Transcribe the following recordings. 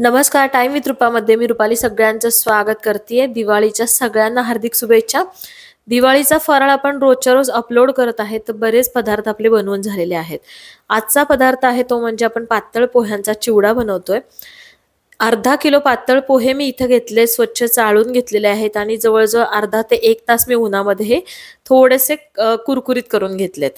नमस्कार time with रुपामध्ये मी रुपाली सगळ्यांचं स्वागत करतेय दिवाळीच्या सगळ्यांना हार्दिक शुभेच्छा दिवाळीचा फराळ आपण रोजच्या रोज अपलोड करत आहे तर बरेच पदार्थ आपले बनवून झालेले आहेत आजचा पदार्थ आहे तो म्हणजे आपण पातळ पोह्यांचा चिवडा बनवतोय अर्धा किलो पातळ पोहे मी इथं घेतले स्वच्छ चाळून घेतलेले आहेत आणि जवळजवळ अर्धा ते एक तास मी उन्हामध्ये हे थोडेसे कुरकुरीत करून घेतलेत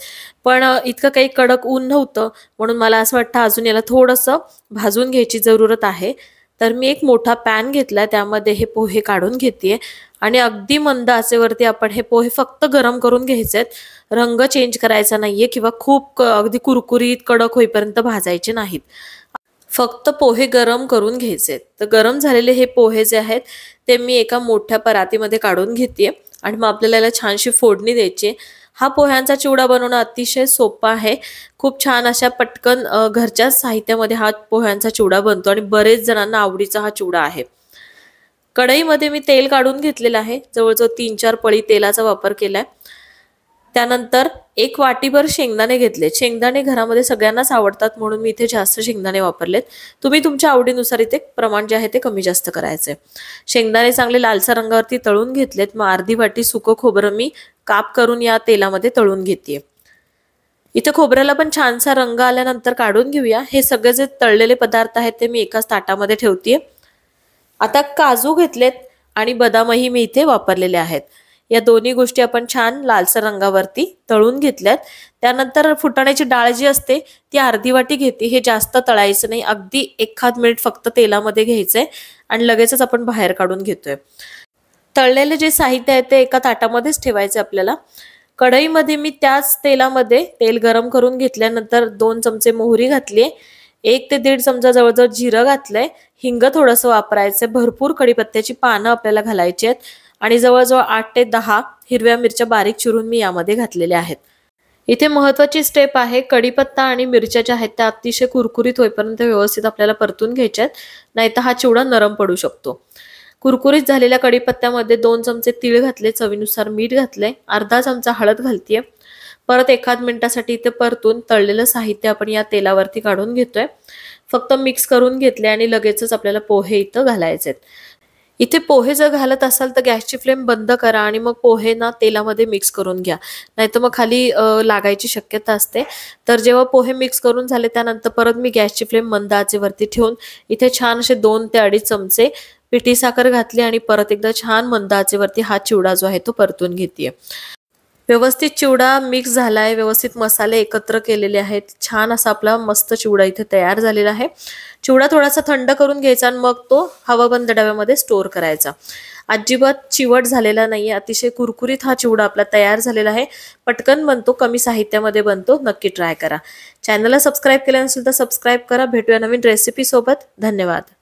पण इतकं काही कडक ऊन नव्हतं म्हणून मला असं वाटतं अजून याला थोडंसं भाजून घ्यायची जरूरत आहे तर मी एक मोठा पॅन घेतला त्यामध्ये हे पोहे काढून घेते आणि अगदी मंद आचेवरती आपण हे पोहे फक्त गरम करून घ्यायचे आहेत रंग चेंज करायचा नाहीये किंवा खूप अगदी कुरकुरीत कडक होईपर्यंत भाजायचे नाहीत फक्त पोहे गरम करून घ्यायचे तर गरम झालेले हे पोहे जे आहेत ते मी एका मोठ्या परातीमध्ये काढून घेते आणि मग आपल्याला याला छानशी फोडणी द्यायची हा पोह्यांचा चिवडा बनवणं अतिशय सोपा आहे खूप छान अशा पटकन घरच्या साहित्यामध्ये हा पोह्यांचा चिवडा बनतो आणि बरेच जणांना आवडीचा हा चिवडा आहे कढईमध्ये मी तेल काढून घेतलेलं आहे जवळजवळ तीन चार पळी तेलाचा वापर केला आहे त्यानंतर एक वाटीभर शेंगदाणे घेतले शेंगदाणे घरामध्ये सगळ्यांनाच आवडतात म्हणून मी इथे जास्त शेंगदाणे वापरलेत तुम्ही तुमच्या आवडीनुसार इथे प्रमाण जे आहे ते कमी जास्त करायचे शेंगदाणे चांगले लालसा रंगावरती तळून घेतलेत मग अर्धी वाटी सुकं खोबरं मी काप करून या तेलामध्ये तळून घेते इथे खोबऱ्याला पण छानसा रंग आल्यानंतर काढून घेऊया हे सगळे जे तळलेले पदार्थ आहेत ते मी एकाच ताटामध्ये ठेवतेय आता काजू घेतलेत आणि बदामही मी इथे वापरलेले आहेत या दोन्ही गोष्टी आपण छान लालसर रंगावरती तळून घेतल्यात त्यानंतर फुटाण्याची डाळ जी असते ती अर्धी वाटी घेते हे जास्त तळायचं नाही अगदी एखाद मिनिट फक्त तेलामध्ये घ्यायचंय आणि लगेचच आपण बाहेर काढून घेतोय तळलेले जे साहित्य आहे ते एका ताटामध्येच ठेवायचे आपल्याला कढईमध्ये मी त्याच तेलामध्ये तेल गरम करून घेतल्यानंतर दोन चमचे मोहरी घातली एक ते दीड चमचा जवळजवळ जिरं घातलंय हिंग थोडंसं वापरायचंय भरपूर कडीपत्त्याची पानं आपल्याला घालायची आहेत आणि जवळजवळ आठ ते दहा हिरव्या मिरच्या बारीक चिरून मी यामध्ये घातलेल्या आहेत इथे महत्वाची स्टेप आहे कढीपत्ता आणि मिरच्या ज्या आहेत त्या अतिशय कुरकुरीत होईपर्यंत व्यवस्थित आपल्याला परतून घ्यायच्या नाहीतर हा चिवडा नरम पडू शकतो कुरकुरीत झालेल्या कडीपत्त्यामध्ये दोन चमचे तीळ घातले चवीनुसार मीठ घातले अर्धा चमचा हळद घालतीये परत एखाद मिनिटासाठी इथे परतून तळलेलं साहित्य आपण या तेलावरती काढून घेतोय फक्त मिक्स करून घेतले आणि लगेचच आपल्याला पोहे इथं घालायचे आहेत इथे पोहे जर घालत असाल तर गॅसची फ्लेम बंद करा आणि मग पोहे ना तेलामध्ये मिक्स करून घ्या नाहीतर मग खाली लागायची शक्यता असते तर जेव्हा पोहे मिक्स करून झाले त्यानंतर परत मी गॅसची फ्लेम मंद आचेवरती ठेवून इथे छान असे दोन ते अडीच चमचे पिठी साखर घातली आणि परत एकदा छान मंद आचेवरती हा चिवडा जो आहे तो परतून घेते व्यवस्थित चिवडा मिक्स झाला आहे व्यवस्थित मसाले एकत्र केलेले आहेत छान असा आपला मस्त चिवडा इथे तयार झालेला आहे चिवडा थोडासा थंड करून घ्यायचा आणि मग तो हवाबंद डब्यामध्ये स्टोअर करायचा अजिबात चिवट झालेला नाही आहे अतिशय कुरकुरीत हा चिवडा आपला तयार झालेला आहे पटकन बनतो कमी साहित्यामध्ये बनतो नक्की ट्राय करा चॅनलला सबस्क्राईब केलं नसेल तर सबस्क्राईब करा भेटूया नवीन रेसिपीसोबत धन्यवाद